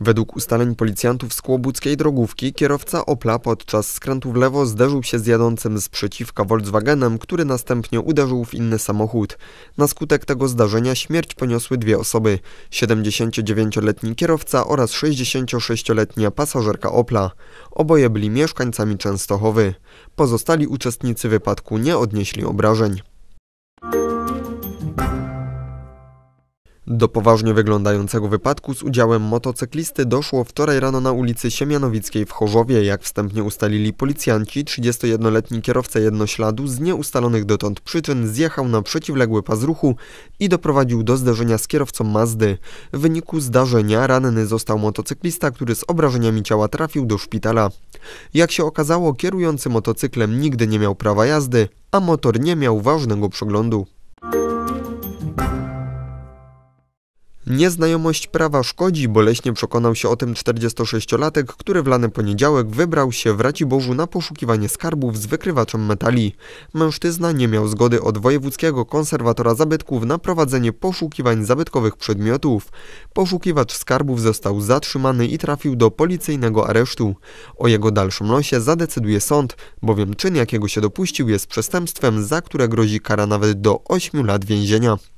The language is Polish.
Według ustaleń policjantów z Kłobuckiej drogówki kierowca Opla podczas skrętu w lewo zderzył się z jadącym z przeciwka Volkswagenem, który następnie uderzył w inny samochód. Na skutek tego zdarzenia śmierć poniosły dwie osoby: 79-letni kierowca oraz 66-letnia pasażerka Opla. Oboje byli mieszkańcami Częstochowy. Pozostali uczestnicy wypadku nie odnieśli obrażeń. Do poważnie wyglądającego wypadku z udziałem motocyklisty doszło wczoraj rano na ulicy Siemianowickiej w Chorzowie. Jak wstępnie ustalili policjanci, 31-letni kierowca jednośladu z nieustalonych dotąd przyczyn zjechał na przeciwległy pas ruchu i doprowadził do zderzenia z kierowcą Mazdy. W wyniku zdarzenia ranny został motocyklista, który z obrażeniami ciała trafił do szpitala. Jak się okazało, kierujący motocyklem nigdy nie miał prawa jazdy, a motor nie miał ważnego przeglądu. Nieznajomość prawa szkodzi, boleśnie przekonał się o tym 46-latek, który w lany poniedziałek wybrał się w Raciborzu na poszukiwanie skarbów z wykrywaczem metali. Mężczyzna nie miał zgody od wojewódzkiego konserwatora zabytków na prowadzenie poszukiwań zabytkowych przedmiotów. Poszukiwacz skarbów został zatrzymany i trafił do policyjnego aresztu. O jego dalszym losie zadecyduje sąd, bowiem czyn jakiego się dopuścił jest przestępstwem, za które grozi kara nawet do 8 lat więzienia.